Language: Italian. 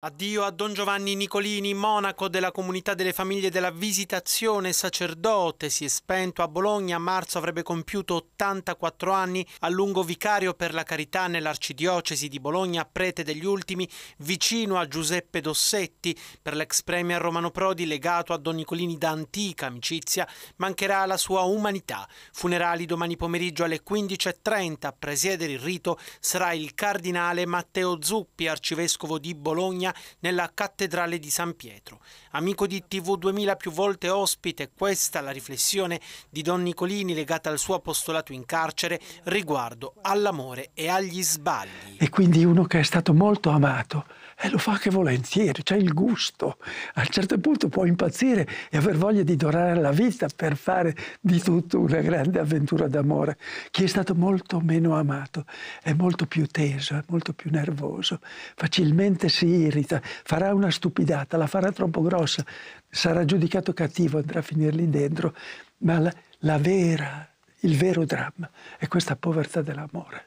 Addio a Don Giovanni Nicolini, monaco della comunità delle famiglie della Visitazione, sacerdote, si è spento a Bologna, a marzo avrebbe compiuto 84 anni, a lungo vicario per la carità nell'arcidiocesi di Bologna, prete degli ultimi, vicino a Giuseppe Dossetti, per l'ex premier Romano Prodi legato a Don Nicolini da antica amicizia, mancherà la sua umanità. Funerali domani pomeriggio alle 15.30, a presiedere il rito sarà il cardinale Matteo Zuppi, arcivescovo di Bologna, Romagna nella Cattedrale di San Pietro. Amico di TV2000 più volte ospite, questa la riflessione di Don Nicolini legata al suo apostolato in carcere riguardo all'amore e agli sbagli. E quindi uno che è stato molto amato e eh, lo fa anche volentieri, c'è il gusto. A un certo punto può impazzire e aver voglia di dorare la vita per fare di tutto una grande avventura d'amore. Chi è stato molto meno amato è molto più teso, è molto più nervoso, facilmente si irrita, farà una stupidata, la farà troppo grossa, sarà giudicato cattivo, andrà a finire lì dentro, ma la, la vera, il vero dramma è questa povertà dell'amore.